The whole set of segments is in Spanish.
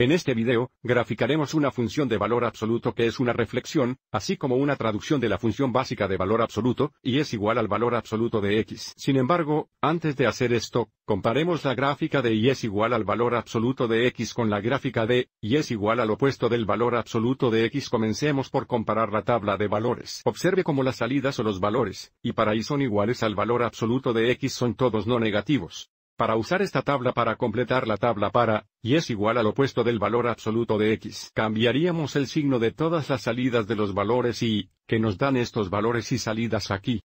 En este video, graficaremos una función de valor absoluto que es una reflexión, así como una traducción de la función básica de valor absoluto, y es igual al valor absoluto de x. Sin embargo, antes de hacer esto, comparemos la gráfica de y es igual al valor absoluto de x con la gráfica de y es igual al opuesto del valor absoluto de x. Comencemos por comparar la tabla de valores. Observe cómo las salidas o los valores, y para y son iguales al valor absoluto de x son todos no negativos para usar esta tabla para completar la tabla para, y es igual al opuesto del valor absoluto de x. Cambiaríamos el signo de todas las salidas de los valores y, que nos dan estos valores y salidas aquí.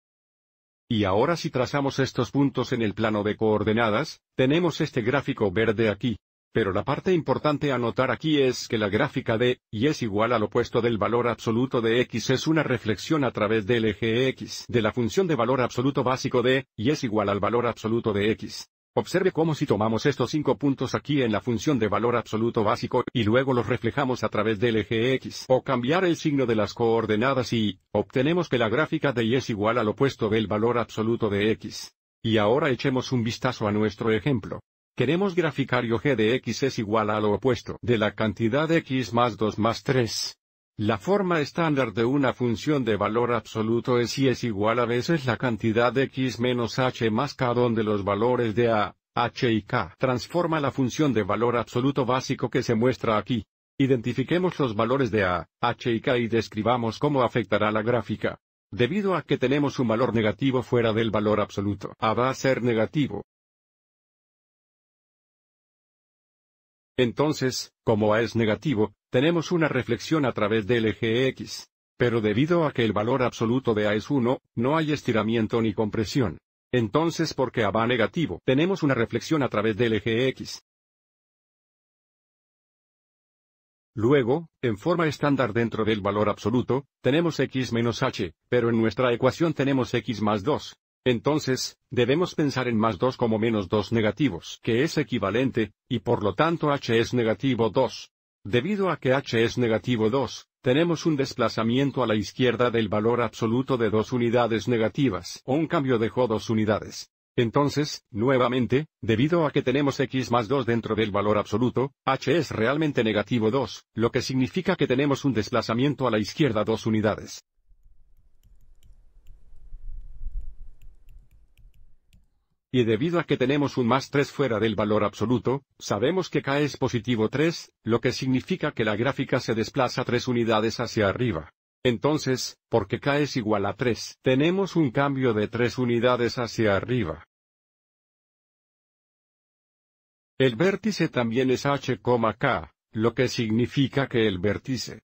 Y ahora si trazamos estos puntos en el plano de coordenadas, tenemos este gráfico verde aquí. Pero la parte importante a notar aquí es que la gráfica de y es igual al opuesto del valor absoluto de x es una reflexión a través del eje x de la función de valor absoluto básico de y es igual al valor absoluto de x. Observe cómo si tomamos estos cinco puntos aquí en la función de valor absoluto básico y luego los reflejamos a través del eje X o cambiar el signo de las coordenadas y obtenemos que la gráfica de Y es igual al opuesto del valor absoluto de X. Y ahora echemos un vistazo a nuestro ejemplo. Queremos graficar Y de X es igual a lo opuesto de la cantidad X más 2 más 3. La forma estándar de una función de valor absoluto es si es igual a veces la cantidad de x menos h más k donde los valores de a, h y k transforma la función de valor absoluto básico que se muestra aquí. Identifiquemos los valores de a, h y k y describamos cómo afectará la gráfica. Debido a que tenemos un valor negativo fuera del valor absoluto, a va a ser negativo. Entonces, como a es negativo, tenemos una reflexión a través del eje X. Pero debido a que el valor absoluto de A es 1, no hay estiramiento ni compresión. Entonces porque A va negativo, tenemos una reflexión a través del eje X. Luego, en forma estándar dentro del valor absoluto, tenemos x menos h, pero en nuestra ecuación tenemos x más 2. Entonces, debemos pensar en más 2 como menos 2 negativos, que es equivalente, y por lo tanto h es negativo 2. Debido a que h es negativo 2, tenemos un desplazamiento a la izquierda del valor absoluto de dos unidades negativas, o un cambio de J dos unidades. Entonces, nuevamente, debido a que tenemos x más 2 dentro del valor absoluto, h es realmente negativo 2, lo que significa que tenemos un desplazamiento a la izquierda dos unidades. Y debido a que tenemos un más 3 fuera del valor absoluto, sabemos que k es positivo 3, lo que significa que la gráfica se desplaza 3 unidades hacia arriba. Entonces, porque k es igual a 3, tenemos un cambio de 3 unidades hacia arriba. El vértice también es h, k, lo que significa que el vértice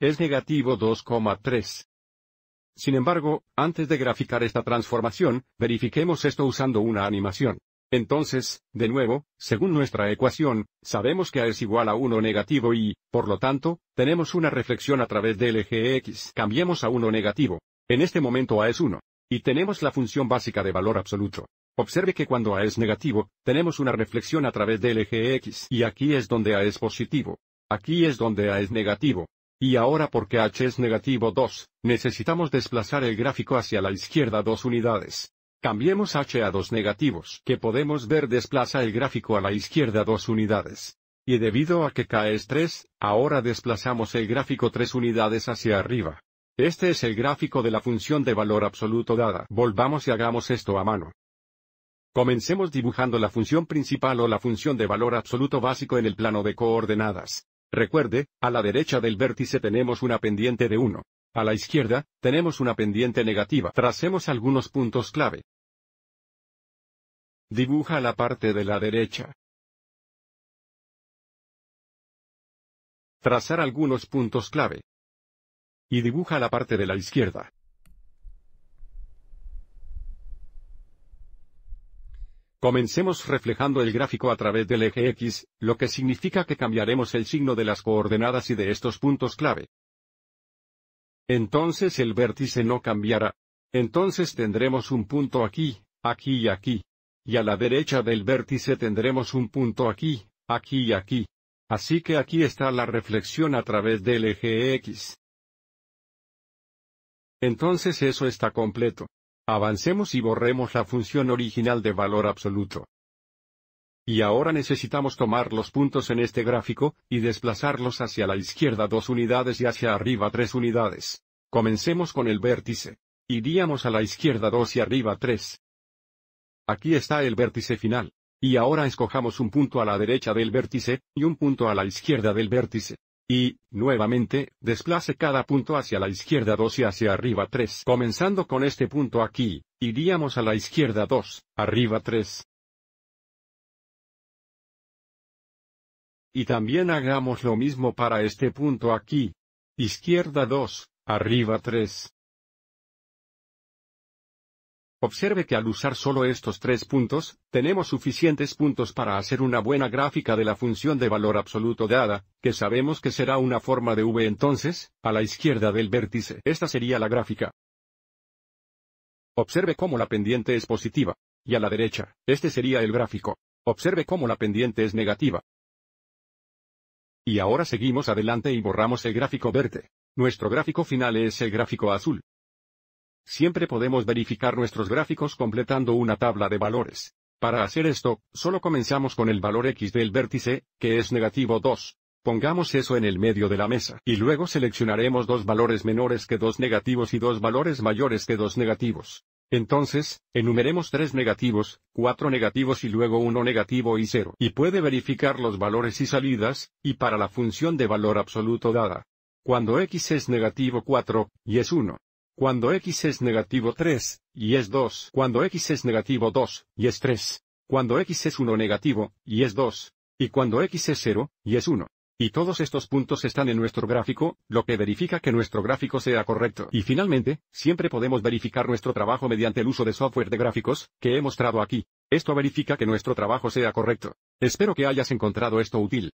es negativo 2,3. Sin embargo, antes de graficar esta transformación, verifiquemos esto usando una animación. Entonces, de nuevo, según nuestra ecuación, sabemos que A es igual a 1 negativo y, por lo tanto, tenemos una reflexión a través del eje X. Cambiemos a 1 negativo. En este momento A es 1. Y tenemos la función básica de valor absoluto. Observe que cuando A es negativo, tenemos una reflexión a través del eje X y aquí es donde A es positivo. Aquí es donde A es negativo. Y ahora porque h es negativo 2, necesitamos desplazar el gráfico hacia la izquierda 2 unidades. Cambiemos h a dos negativos que podemos ver desplaza el gráfico a la izquierda dos unidades. Y debido a que k es 3, ahora desplazamos el gráfico 3 unidades hacia arriba. Este es el gráfico de la función de valor absoluto dada. Volvamos y hagamos esto a mano. Comencemos dibujando la función principal o la función de valor absoluto básico en el plano de coordenadas. Recuerde, a la derecha del vértice tenemos una pendiente de 1. A la izquierda, tenemos una pendiente negativa. Tracemos algunos puntos clave. Dibuja la parte de la derecha. Trazar algunos puntos clave. Y dibuja la parte de la izquierda. Comencemos reflejando el gráfico a través del eje X, lo que significa que cambiaremos el signo de las coordenadas y de estos puntos clave. Entonces el vértice no cambiará. Entonces tendremos un punto aquí, aquí y aquí. Y a la derecha del vértice tendremos un punto aquí, aquí y aquí. Así que aquí está la reflexión a través del eje X. Entonces eso está completo. Avancemos y borremos la función original de valor absoluto. Y ahora necesitamos tomar los puntos en este gráfico, y desplazarlos hacia la izquierda dos unidades y hacia arriba tres unidades. Comencemos con el vértice. Iríamos a la izquierda dos y arriba tres. Aquí está el vértice final. Y ahora escojamos un punto a la derecha del vértice, y un punto a la izquierda del vértice. Y, nuevamente, desplace cada punto hacia la izquierda 2 y hacia arriba 3. Comenzando con este punto aquí, iríamos a la izquierda 2, arriba 3. Y también hagamos lo mismo para este punto aquí. Izquierda 2, arriba 3. Observe que al usar solo estos tres puntos, tenemos suficientes puntos para hacer una buena gráfica de la función de valor absoluto dada, que sabemos que será una forma de v entonces, a la izquierda del vértice. Esta sería la gráfica. Observe cómo la pendiente es positiva. Y a la derecha, este sería el gráfico. Observe cómo la pendiente es negativa. Y ahora seguimos adelante y borramos el gráfico verde. Nuestro gráfico final es el gráfico azul. Siempre podemos verificar nuestros gráficos completando una tabla de valores. Para hacer esto, solo comenzamos con el valor x del vértice, que es negativo 2. Pongamos eso en el medio de la mesa, y luego seleccionaremos dos valores menores que dos negativos y dos valores mayores que dos negativos. Entonces, enumeremos tres negativos, cuatro negativos y luego uno negativo y 0. Y puede verificar los valores y salidas, y para la función de valor absoluto dada. Cuando x es negativo 4, y es 1, cuando x es negativo 3, y es 2, cuando x es negativo 2, y es 3, cuando x es 1 negativo, y es 2, y cuando x es 0, y es 1. Y todos estos puntos están en nuestro gráfico, lo que verifica que nuestro gráfico sea correcto. Y finalmente, siempre podemos verificar nuestro trabajo mediante el uso de software de gráficos, que he mostrado aquí. Esto verifica que nuestro trabajo sea correcto. Espero que hayas encontrado esto útil.